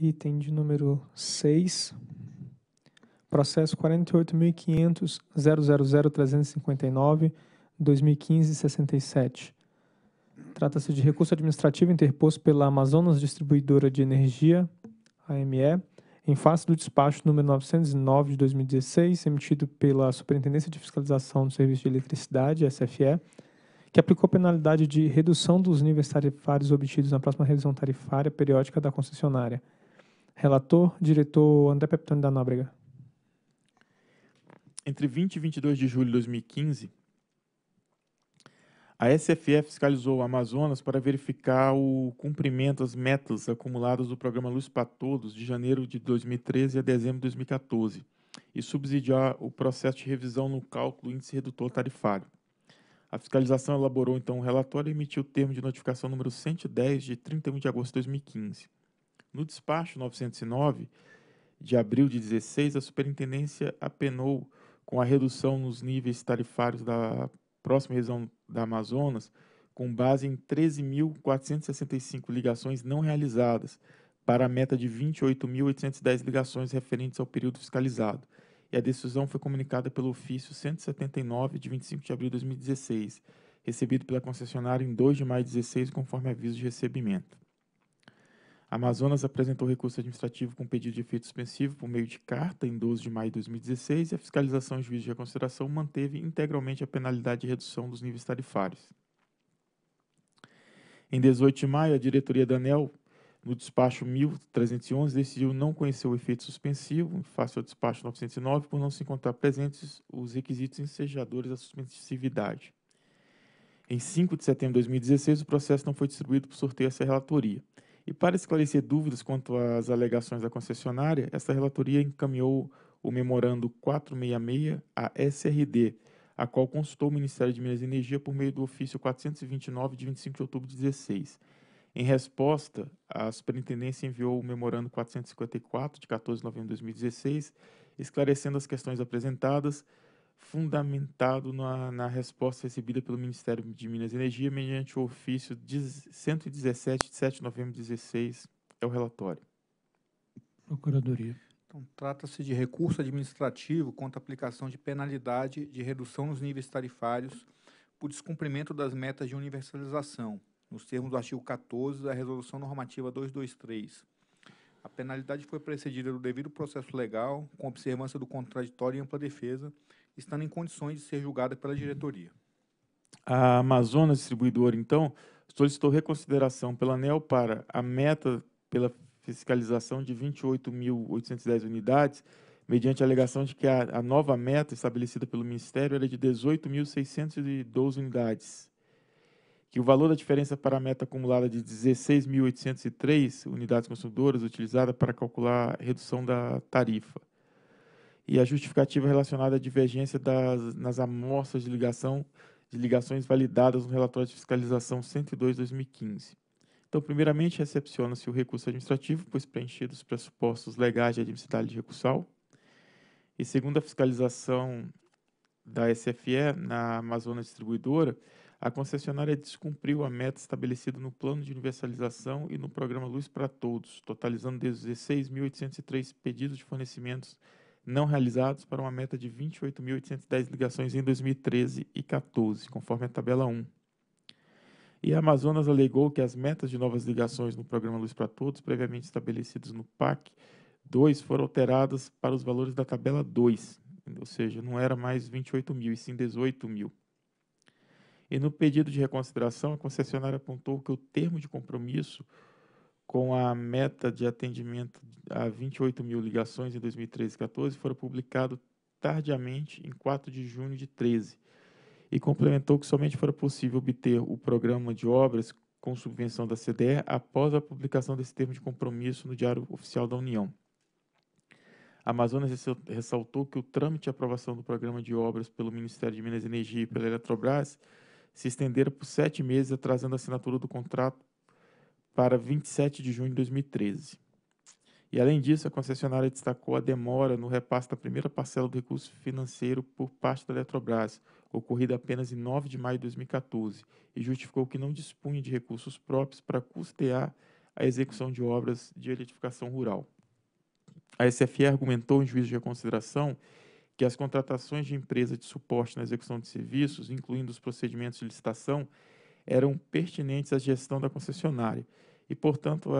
item de número 6, processo 48.500.000.359, 2015-67. Trata-se de recurso administrativo interposto pela Amazonas Distribuidora de Energia, AME, em face do despacho número 909 de 2016, emitido pela Superintendência de Fiscalização do Serviço de Eletricidade, SFE, que aplicou penalidade de redução dos níveis tarifários obtidos na próxima revisão tarifária periódica da concessionária. Relator, diretor André Peptoni da Nóbrega. Entre 20 e 22 de julho de 2015, a SFE fiscalizou o Amazonas para verificar o cumprimento das metas acumuladas do programa Luz para Todos de janeiro de 2013 a dezembro de 2014 e subsidiar o processo de revisão no cálculo do índice redutor tarifário. A fiscalização elaborou então um relatório e emitiu o termo de notificação número 110 de 31 de agosto de 2015. No despacho 909 de abril de 16, a superintendência apenou com a redução nos níveis tarifários da próxima região da Amazonas, com base em 13.465 ligações não realizadas, para a meta de 28.810 ligações referentes ao período fiscalizado. E a decisão foi comunicada pelo ofício 179 de 25 de abril de 2016, recebido pela concessionária em 2 de maio de 16, conforme aviso de recebimento. Amazonas apresentou recurso administrativo com pedido de efeito suspensivo por meio de carta em 12 de maio de 2016 e a fiscalização em juízo de reconsideração manteve integralmente a penalidade de redução dos níveis tarifários. Em 18 de maio, a diretoria da ANEL, no despacho 1311, decidiu não conhecer o efeito suspensivo, face ao despacho 909, por não se encontrar presentes os requisitos ensejadores da suspensividade. Em 5 de setembro de 2016, o processo não foi distribuído por sorteio a essa relatoria. E para esclarecer dúvidas quanto às alegações da concessionária, essa relatoria encaminhou o memorando 466 à SRD, a qual consultou o Ministério de Minas e Energia por meio do ofício 429 de 25 de outubro de 16. Em resposta, a Superintendência enviou o memorando 454 de 14 de novembro de 2016, esclarecendo as questões apresentadas fundamentado na, na, resposta recebida pelo Ministério de Minas e Energia mediante o ofício 117 de 7 de novembro de 16, é o relatório. Procuradoria. Então, trata-se de recurso administrativo contra aplicação de penalidade de redução nos níveis tarifários por descumprimento das metas de universalização, nos termos do artigo 14 da Resolução Normativa 223. A penalidade foi precedida do devido processo legal, com observância do contraditório e ampla defesa, estando em condições de ser julgada pela diretoria. A Amazonas Distribuidora, então, solicitou reconsideração pela ANEL para a meta pela fiscalização de 28.810 unidades, mediante a alegação de que a, a, nova meta estabelecida pelo Ministério era de 18.612 unidades, que o valor da diferença para a meta acumulada de 16.803 unidades consumidoras utilizada para calcular a redução da tarifa e a justificativa relacionada à divergência das, nas amostras de ligação de ligações validadas no relatório de fiscalização 102/2015. Então, primeiramente, recepciona-se o recurso administrativo, pois preenchidos os pressupostos legais de admissibilidade de recursal. E segundo a fiscalização da SFE na Amazônia Distribuidora, a concessionária descumpriu a meta estabelecida no plano de universalização e no programa Luz para Todos, totalizando 16.803 pedidos de fornecimentos não realizados para uma meta de 28.810 ligações em 2013 e 2014, conforme a tabela 1. E a Amazonas alegou que as metas de novas ligações no programa Luz para Todos, previamente estabelecidas no PAC 2, foram alteradas para os valores da tabela 2, ou seja, não era mais 28 mil, e sim 18 mil. E no pedido de reconsideração, a concessionária apontou que o termo de compromisso com a meta de atendimento a 28 mil ligações em 2013 e 14 foram publicados tardiamente em 4 de junho de 13 e complementou que somente fora possível obter o programa de obras com subvenção da CDE após a publicação desse termo de compromisso no Diário Oficial da União. A Amazonas ressaltou que o trâmite de aprovação do programa de obras pelo Ministério de Minas e Energia e pela Eletrobras se estendera por sete meses, atrasando a assinatura do contrato para 27 de junho de 2013. E, além disso, a concessionária destacou a demora no repasse da primeira parcela do recurso financeiro por parte da Eletrobras, ocorrida apenas em 9 de maio de 2014, e justificou que não dispunha de recursos próprios para custear a execução de obras de eletrificação rural. A SFE argumentou em juízo de reconsideração que as contratações de empresa de suporte na execução de serviços, incluindo os procedimentos de licitação, eram pertinentes à gestão da concessionária e, portanto,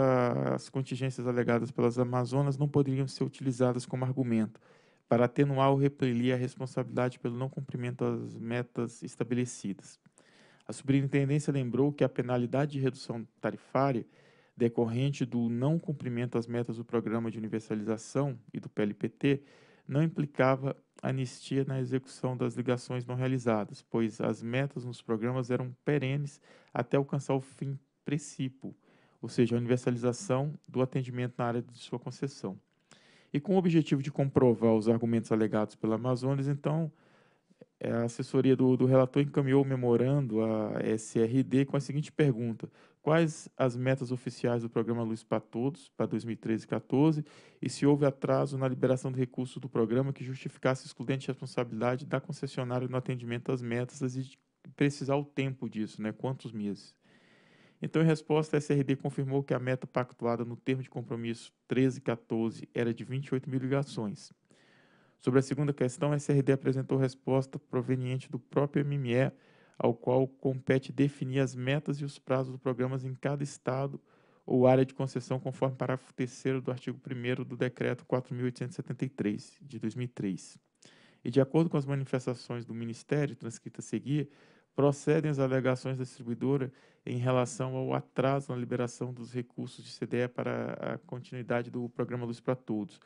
as contingências alegadas pelas Amazonas não poderiam ser utilizadas como argumento para atenuar ou repelir a responsabilidade pelo não cumprimento das metas estabelecidas. A Superintendência lembrou que a penalidade de redução tarifária decorrente do não cumprimento às metas do Programa de Universalização e do PLPT não implicava anistia na execução das ligações não realizadas, pois as metas nos programas eram perenes até alcançar o fim princípio, ou seja, a universalização do atendimento na área de sua concessão. E com o objetivo de comprovar os argumentos alegados pela Amazonas, então, eh, a assessoria do, do relator encaminhou o memorando à SRD com a seguinte pergunta: Quais as metas oficiais do programa Luz para Todos para 2013 e 14 e se houve atraso na liberação de recursos do programa que justificasse excludente responsabilidade da concessionária no atendimento às metas e precisar o tempo disso, né? Quantos meses? Então, em resposta, a SRD confirmou que a meta pactuada no termo de compromisso 14 era de 28 mil ligações. Sobre a segunda questão, a SRD apresentou resposta proveniente do próprio MME, ao qual compete definir as metas e os prazos dos programas em cada estado ou área de concessão, conforme parágrafo 3 do artigo 1 do Decreto 4.873, de 2003. E, de acordo com as manifestações do Ministério, transcrita a seguir, procedem as alegações da distribuidora em relação ao atraso na liberação dos recursos de CDE para a continuidade do programa Luz para Todos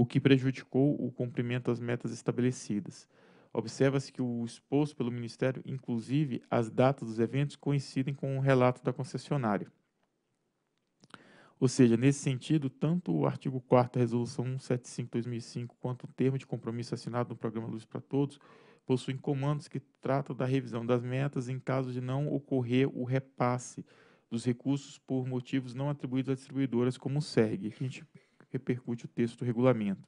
o que prejudicou o cumprimento das metas estabelecidas. Observa-se que o exposto pelo Ministério, inclusive as datas dos eventos, coincidem com o relato da concessionária. Ou seja, nesse sentido, tanto o artigo 4 da Resolução 175-2005 quanto o termo de compromisso assinado no programa Luz para Todos possuem comandos que tratam da revisão das metas em caso de não ocorrer o repasse dos recursos por motivos não atribuídos às distribuidoras, como segue. A gente repercute o texto do regulamento.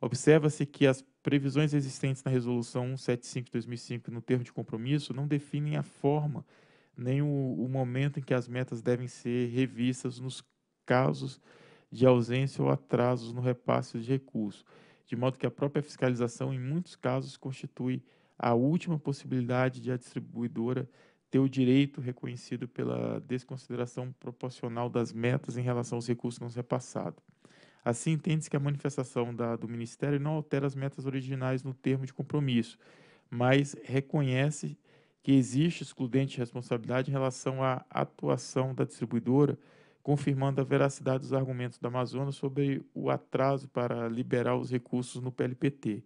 Observa-se que as previsões existentes na Resolução 175 de 2005 no termo de compromisso não definem a forma nem o, o momento em que as metas devem ser revistas nos casos de ausência ou atrasos no repasse de recursos, de modo que a própria fiscalização, em muitos casos, constitui a última possibilidade de a distribuidora ter o direito reconhecido pela desconsideração proporcional das metas em relação aos recursos não repassados. Assim, entende-se que a manifestação da, do Ministério não altera as metas originais no termo de compromisso, mas reconhece que existe excludente de responsabilidade em relação à atuação da distribuidora, confirmando a veracidade dos argumentos da Amazonas sobre o atraso para liberar os recursos no PLPT.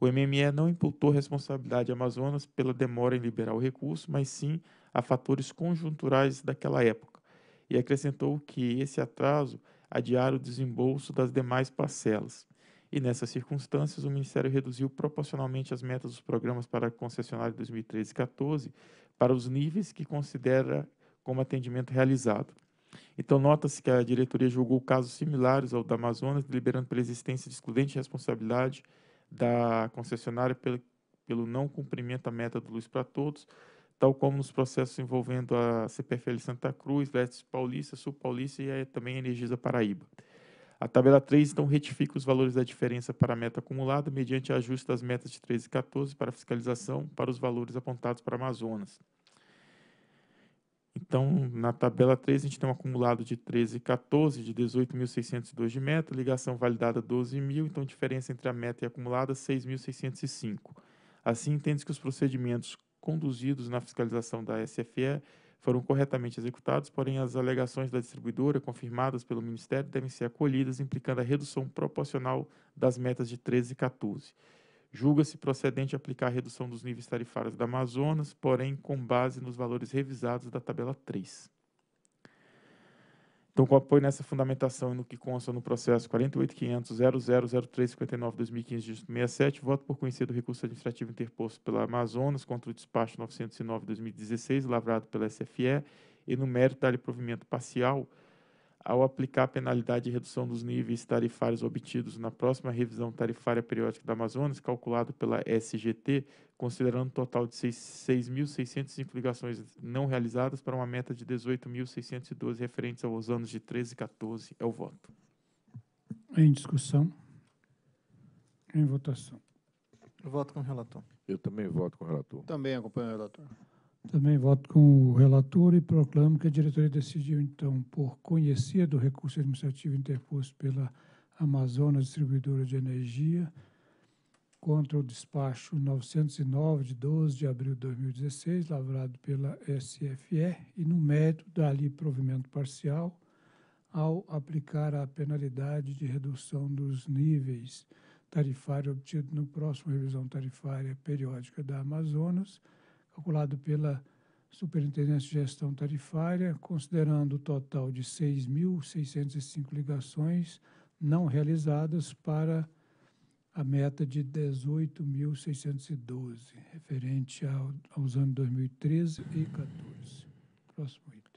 O MME não imputou responsabilidade à Amazonas pela demora em liberar o recurso, mas sim a fatores conjunturais daquela época, e acrescentou que esse atraso adiara o desembolso das demais parcelas. E nessas circunstâncias, o Ministério reduziu proporcionalmente as metas dos programas para concessionário de 2013 e 14 para os níveis que considera como atendimento realizado. Então, nota-se que a diretoria julgou casos similares ao da Amazonas, deliberando pela existência de excludente responsabilidade da concessionária pelo, pelo não cumprimento da meta do Luz para Todos, tal como nos processos envolvendo a CPFL Santa Cruz, Leste Paulista, Sul Paulista e eh, também a Energisa Paraíba. A tabela 3, então, retifica os valores da diferença para a meta acumulada mediante ajuste das metas de 13 e 14 para fiscalização para os valores apontados para Amazonas. Então, na tabela 3, a gente tem um acumulado de 13 e 14, de 18.602 de meta, ligação validada 12.000, então diferença entre a meta e a acumulada 6.605. Assim, entende que os procedimentos conduzidos na fiscalização da SFE foram corretamente executados, porém as alegações da distribuidora confirmadas pelo Ministério devem ser acolhidas, implicando a redução proporcional das metas de 13 e 14. Julga-se procedente aplicar a redução dos níveis tarifários da Amazonas, porém com base nos valores revisados da tabela 3. Então, com apoio nessa fundamentação e no que consta no processo 48500000359 67 voto por conhecer do recurso administrativo interposto pela Amazonas contra o despacho 909-2016, lavrado pela SFE, e no mérito dar-lhe provimento parcial ao aplicar a penalidade de redução dos níveis tarifários obtidos na próxima revisão tarifária periódica da Amazonas, calculado pela SGT, considerando um total de 6.605 ligações não realizadas para uma meta de 18.612 referentes aos anos de 13 e 14. É o voto. Em discussão. Em votação. Eu voto com o relator. Eu também voto com o relator. Também acompanho o relator. Também voto com o relator e proclamo que a diretoria decidiu, então, por conhecer do recurso administrativo interposto pela Amazonas Distribuidora de Energia contra o despacho 909 de 12 de abril de 2016, lavrado pela SFE, e no mérito dali provimento parcial ao aplicar a penalidade de redução dos níveis tarifários obtido no próximo revisão tarifária periódica da Amazonas, calculado pela Superintendência de Gestão Tarifária, considerando o total de 6.605 ligações não realizadas para a meta de 18.612, referente ao, aos anos 2013 e 2014. Próximo item.